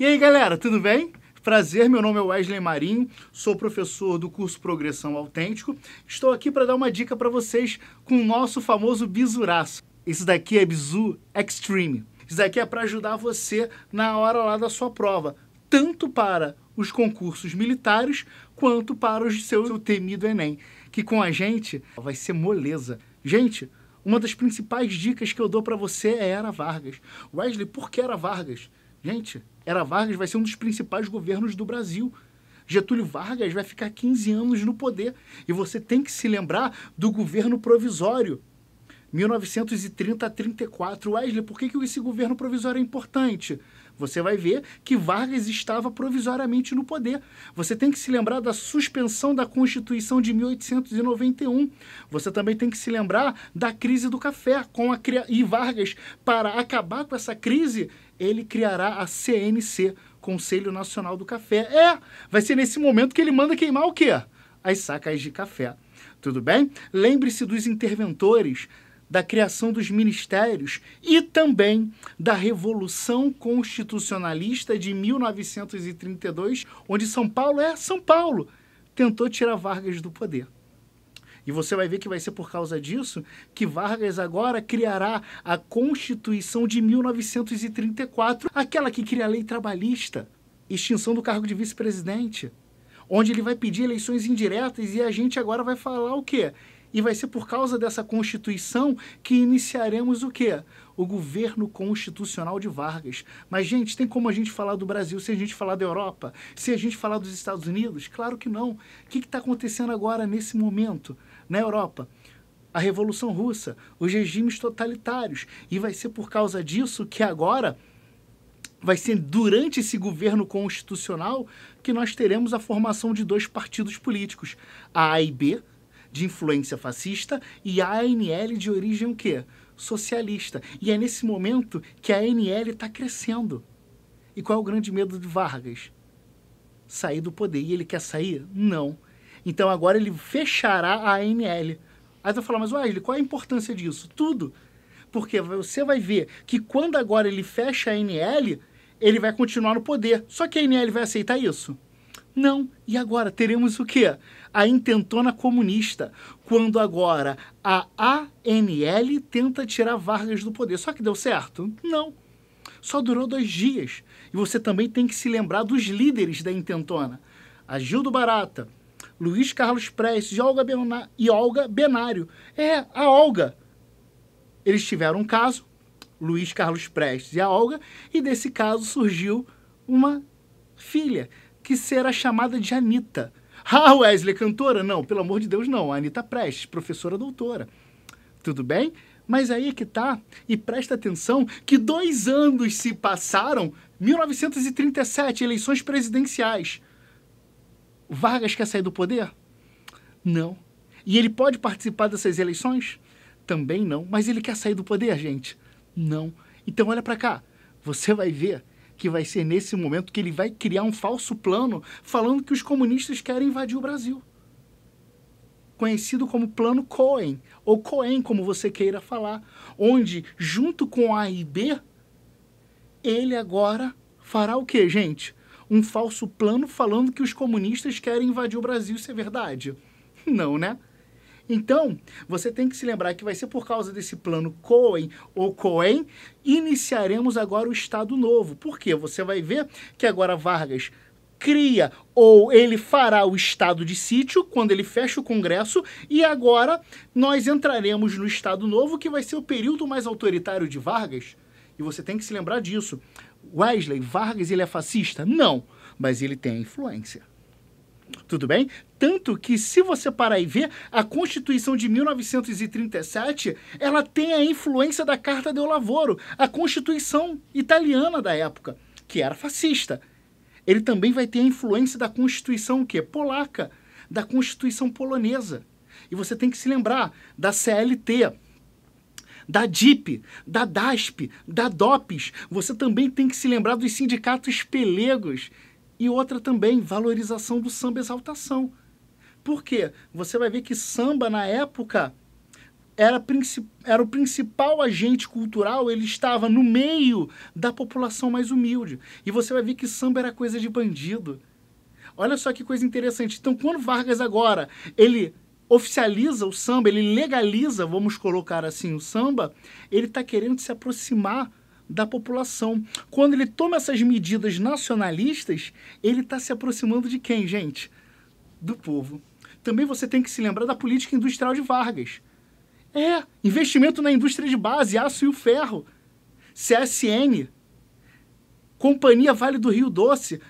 E aí, galera, tudo bem? Prazer, meu nome é Wesley Marinho, sou professor do curso Progressão Autêntico. Estou aqui para dar uma dica para vocês com o nosso famoso bizuraço. Esse daqui é bizu extreme. Isso daqui é para ajudar você na hora lá da sua prova, tanto para os concursos militares quanto para os seu temido Enem, que com a gente vai ser moleza. Gente, uma das principais dicas que eu dou para você é Era Vargas. Wesley, por que Era Vargas? Gente, Era Vargas vai ser um dos principais governos do Brasil. Getúlio Vargas vai ficar 15 anos no poder. E você tem que se lembrar do governo provisório. 1930 a 34. Wesley, por que, que esse governo provisório é importante? Você vai ver que Vargas estava provisoriamente no poder. Você tem que se lembrar da suspensão da Constituição de 1891. Você também tem que se lembrar da crise do café com a e Vargas para acabar com essa crise, ele criará a CNC, Conselho Nacional do Café. É, vai ser nesse momento que ele manda queimar o quê? As sacas de café. Tudo bem? Lembre-se dos interventores da criação dos ministérios e também da Revolução Constitucionalista de 1932, onde São Paulo é São Paulo, tentou tirar Vargas do poder. E você vai ver que vai ser por causa disso que Vargas agora criará a Constituição de 1934, aquela que cria a lei trabalhista, extinção do cargo de vice-presidente, onde ele vai pedir eleições indiretas e a gente agora vai falar o quê? E vai ser por causa dessa Constituição que iniciaremos o quê? O governo constitucional de Vargas. Mas, gente, tem como a gente falar do Brasil se a gente falar da Europa? Se a gente falar dos Estados Unidos? Claro que não. O que está acontecendo agora, nesse momento? na Europa a Revolução Russa, os regimes totalitários. E vai ser por causa disso que agora vai ser durante esse governo constitucional que nós teremos a formação de dois partidos políticos, a AIB, de influência fascista, e a ANL, de origem o quê? Socialista. E é nesse momento que a ANL está crescendo. E qual é o grande medo de Vargas? Sair do poder. E ele quer sair? Não então agora ele fechará a AML. Aí você fala, mas Wesley, qual é a importância disso? Tudo. Porque você vai ver que quando agora ele fecha a ANL, ele vai continuar no poder. Só que a ANL vai aceitar isso? Não. E agora teremos o quê? A intentona comunista. Quando agora a ANL tenta tirar Vargas do poder. Só que deu certo? Não. Só durou dois dias. E você também tem que se lembrar dos líderes da intentona. A Gildo Barata, Luiz Carlos Prestes e Olga, Bena, e Olga Benário. É, a Olga. Eles tiveram um caso, Luiz Carlos Prestes e a Olga, e desse caso surgiu uma filha, que será chamada de Anitta. Ah, Wesley, cantora? Não, pelo amor de Deus, não. Anitta Prestes, professora doutora. Tudo bem? Mas aí é que tá, e presta atenção, que dois anos se passaram, 1937, eleições presidenciais. Vargas quer sair do poder? Não. E ele pode participar dessas eleições? Também não. Mas ele quer sair do poder, gente? Não. Então olha para cá. Você vai ver que vai ser nesse momento que ele vai criar um falso plano falando que os comunistas querem invadir o Brasil. Conhecido como Plano Cohen, ou Cohen, como você queira falar, onde, junto com A e B, ele agora fará o que, gente? um falso plano falando que os comunistas querem invadir o Brasil, isso é verdade? Não, né? Então, você tem que se lembrar que vai ser por causa desse plano Cohen ou Cohen, iniciaremos agora o Estado Novo. Por quê? Você vai ver que agora Vargas cria ou ele fará o estado de sítio quando ele fecha o Congresso e agora nós entraremos no Estado Novo que vai ser o período mais autoritário de Vargas. E você tem que se lembrar disso. Wesley Vargas ele é fascista? Não, mas ele tem influência. Tudo bem? Tanto que, se você parar e ver, a Constituição de 1937, ela tem a influência da Carta de Lavoro, a Constituição italiana da época, que era fascista. Ele também vai ter a influência da Constituição que polaca, da Constituição polonesa. E você tem que se lembrar da CLT, da DIP, da DASP, da DOPES. Você também tem que se lembrar dos sindicatos pelegos. E outra também, valorização do samba exaltação. Por quê? Você vai ver que samba, na época, era, era, o principal agente cultural, ele estava no meio da população mais humilde. E você vai ver que samba era coisa de bandido. Olha só que coisa interessante. Então, quando Vargas agora, ele oficializa o samba, ele legaliza, vamos colocar assim, o samba, ele está querendo se aproximar da população. Quando ele toma essas medidas nacionalistas, ele está se aproximando de quem, gente? Do povo. Também você tem que se lembrar da política industrial de Vargas. É, investimento na indústria de base, aço e o ferro. CSN, Companhia Vale do Rio Doce,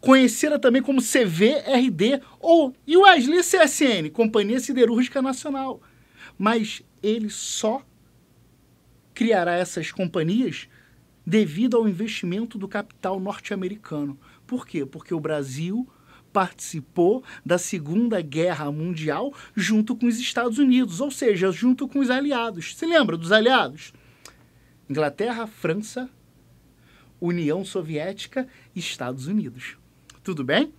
conhecida também como CVRD ou Wesley CSN, Companhia Siderúrgica Nacional. Mas ele só criará essas companhias devido ao investimento do capital norte-americano. Por quê? Porque o Brasil participou da Segunda Guerra Mundial junto com os Estados Unidos, ou seja, junto com os aliados. Se lembra dos aliados? Inglaterra, França, União Soviética e Estados Unidos tudo bem?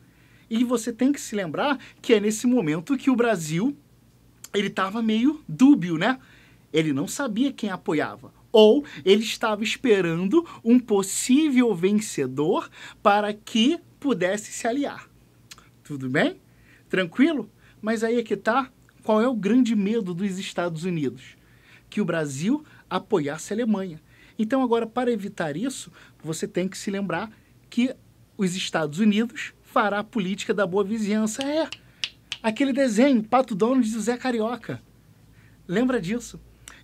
E você tem que se lembrar que é nesse momento que o Brasil ele estava meio dúbio, né? Ele não sabia quem apoiava. Ou ele estava esperando um possível vencedor para que pudesse se aliar. Tudo bem? Tranquilo? Mas aí é que tá. Qual é o grande medo dos Estados Unidos? Que o Brasil apoiasse a Alemanha. Então, agora, para evitar isso, você tem que se lembrar que os Estados Unidos fará a política da boa vizinhança. É aquele desenho, Pato Donald de José Carioca. Lembra disso?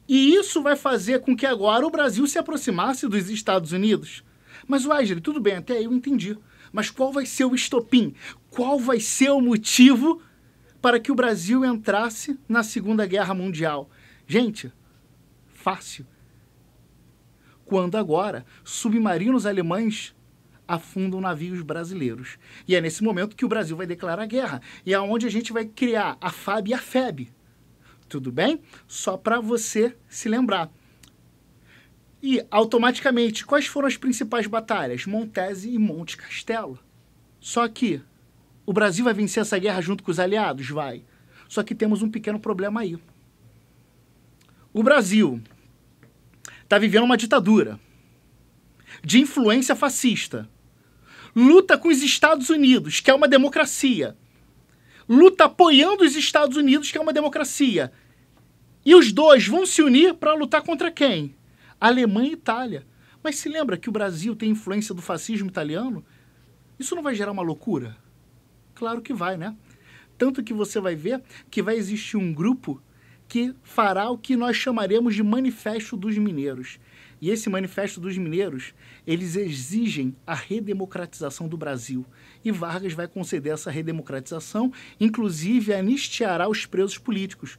E isso vai fazer com que agora o Brasil se aproximasse dos Estados Unidos. Mas, Wesley, tudo bem, até aí eu entendi. Mas qual vai ser o estopim? Qual vai ser o motivo para que o Brasil entrasse na Segunda Guerra Mundial? Gente, fácil. Quando agora submarinos alemães afundam navios brasileiros. E é nesse momento que o Brasil vai declarar guerra. E é onde a gente vai criar a FAB e a FEB. Tudo bem? Só para você se lembrar. E, automaticamente, quais foram as principais batalhas? Montese e Monte Castelo. Só que o Brasil vai vencer essa guerra junto com os aliados? Vai. Só que temos um pequeno problema aí. O Brasil está vivendo uma ditadura de influência fascista luta com os Estados Unidos, que é uma democracia. Luta apoiando os Estados Unidos, que é uma democracia. E os dois vão se unir para lutar contra quem? Alemanha e Itália. Mas se lembra que o Brasil tem influência do fascismo italiano? Isso não vai gerar uma loucura? Claro que vai, né? Tanto que você vai ver que vai existir um grupo que fará o que nós chamaremos de Manifesto dos Mineiros. E esse manifesto dos mineiros, eles exigem a redemocratização do Brasil. E Vargas vai conceder essa redemocratização, inclusive anistiará os presos políticos.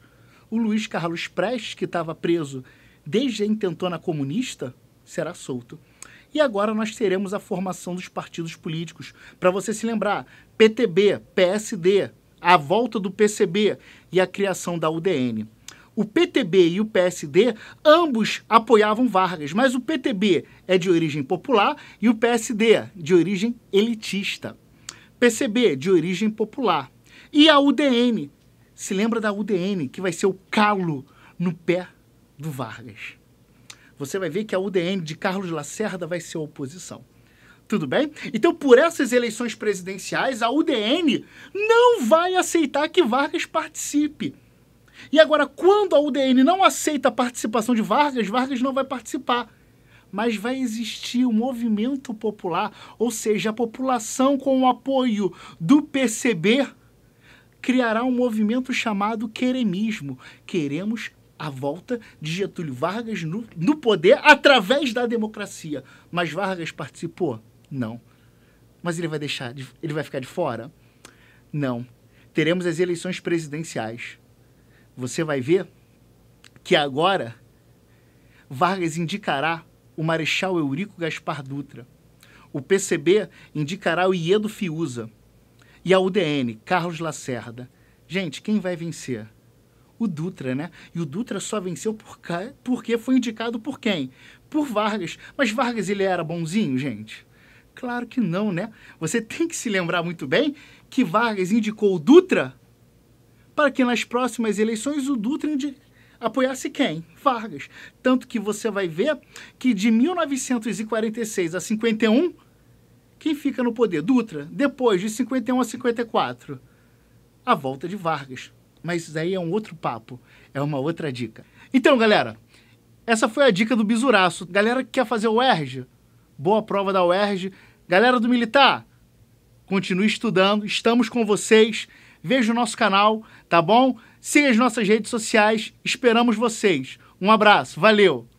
O Luiz Carlos Prestes, que estava preso desde a intentona comunista, será solto. E agora nós teremos a formação dos partidos políticos. Para você se lembrar, PTB, PSD, a volta do PCB e a criação da UDN. O PTB e o PSD, ambos apoiavam Vargas, mas o PTB é de origem popular e o PSD de origem elitista. PCB de origem popular. E a UDN. Se lembra da UDN, que vai ser o calo no pé do Vargas. Você vai ver que a UDN de Carlos Lacerda vai ser a oposição. Tudo bem? Então, por essas eleições presidenciais, a UDN não vai aceitar que Vargas participe. E agora, quando a UDN não aceita a participação de Vargas, Vargas não vai participar. Mas vai existir o um movimento popular, ou seja, a população com o apoio do PCB criará um movimento chamado queremismo. Queremos a volta de Getúlio Vargas no, no poder através da democracia. Mas Vargas participou? Não. Mas ele vai deixar, de, ele vai ficar de fora? Não. Teremos as eleições presidenciais você vai ver que agora Vargas indicará o Marechal Eurico Gaspar Dutra. O PCB indicará o Iedo Fiuza. E a UDN, Carlos Lacerda. Gente, quem vai vencer? O Dutra, né? E o Dutra só venceu porque foi indicado por quem? Por Vargas. Mas Vargas ele era bonzinho, gente? Claro que não, né? Você tem que se lembrar muito bem que Vargas indicou o Dutra para que nas próximas eleições o Dutra apoiasse quem? Vargas. Tanto que você vai ver que de 1946 a 51, quem fica no poder? Dutra. Depois, de 51 a 54, a volta de Vargas. Mas isso daí é um outro papo, é uma outra dica. Então, galera, essa foi a dica do Bisuraço. Galera que quer fazer o ERG, boa prova da UERJ. Galera do Militar, continue estudando, estamos com vocês veja o nosso canal, tá bom? Siga as nossas redes sociais, esperamos vocês. Um abraço, valeu!